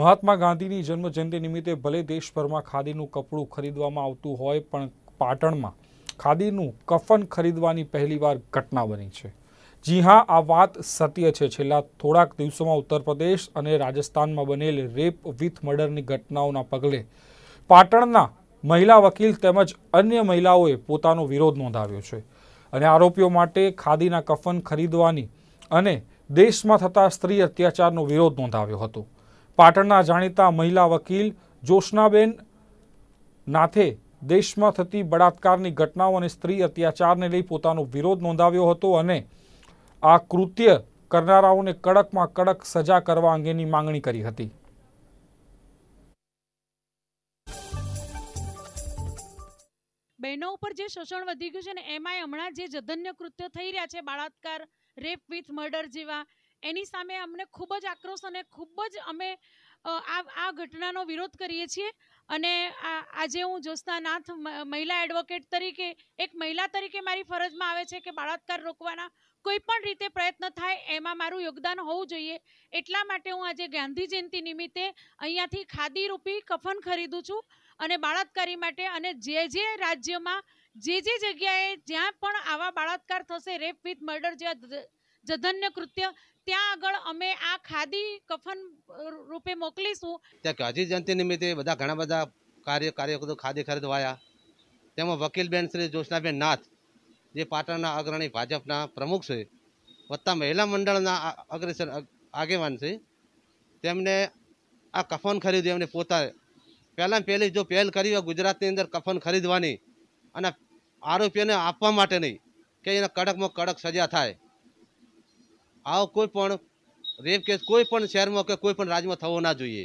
મહાત્મા ગાંધીની જન્મજયંતિ નિમિત્તે ભલે દેશભરમાં ખાદીનું કપડું ખરીદવામાં આવતું હોય પણ પાટણમાં ખાદીનું કફન ખરીદવાની પહેલીવાર ઘટના બની છે જી હા આ વાત સત્ય છે છેલ્લા થોડાક દિવસોમાં ઉત્તર પ્રદેશ અને રાજસ્થાનમાં બનેલ રેપ વિથ મર્ડરની ઘટનાઓના પગલે પાટણના મહિલા વકીલ તેમજ અન્ય મહિલાઓએ પોતાનો વિરોધ નોંધાવ્યો છે અને આરોપીઓ માટે ખાદીના કફન ખરીદવાની અને દેશમાં થતા સ્ત્રી અત્યાચારનો વિરોધ નોંધાવ્યો હતો પાટણના જાણીતા મહિલા વકીલ જોશનાબેન નાથે દેશમાં થતી બળાત્કારની ઘટનાઓ અને સ્ત્રી અત્યાચારને લઈ પોતાનો વિરોધ નોંધાવ્યો હતો અને આ કૃત્ય કરનારાઓને કડકમાં કડક સજા કરવા અંગેની માંગણી કરી હતી બહેનો ઉપર જે શોષણ વધી ગયું છે ને એમાંય હમણાં જે જધન્ય કૃત્યો થઈ રહ્યા છે બળાત્કાર રેપ વિથ મર્ડર જેવા એની સામે અમને ખૂબ જ આક્રોશ અને ખૂબ જ અમે આ આ ઘટનાનો વિરોધ કરીએ છીએ અને આજે હું જોસ્ના નાથ મહિલા એડવોકેટ તરીકે એક મહિલા તરીકે મારી ફરજમાં આવે છે કે બળાત્કાર રોકવાના કોઈ પણ રીતે પ્રયત્ન થાય એમાં મારું યોગદાન હોવું જોઈએ એટલા માટે હું આજે ગાંધી જયંતિ નિમિત્તે અહીંયાથી ખાદી રૂપી કફન ખરીદું છું અને બળાત્કારી માટે અને જે જે રાજ્યમાં જે જે જગ્યાએ જ્યાં પણ આવા બળાત્કાર થશે રેપ વિથ મર્ડર જ્યાં જધન્ય કૃત્ય ત્યાં આગળ અમે આ ખાદી કફન રૂપે મોકલીશું ત્યાં હજી જયંતિ નિમિત્તે બધા ઘણા બધા કાર્ય કાર્યકરો ખાદી ખરીદવાયા તેમાં વકીલબેન શ્રી જોશનાબેન નાથ જે પાટણના અગ્રણી ભાજપના પ્રમુખ છે વત્તા મહિલા મંડળના અગ્રેસર આગેવાન છે તેમને આ કફન ખરીદ્યું એમને પોતા પહેલાં પહેલી જો પહેલ કરી હોય ગુજરાતની અંદર કફન ખરીદવાની અને આરોપીઓને આપવા માટે નહીં કે એને કડકમાં કડક સજા થાય આવો કોઈ પણ રેપ કેસ કોઈ પણ શહેરમાં કે કોઈ પણ રાજ્યમાં થવો ના જોઈએ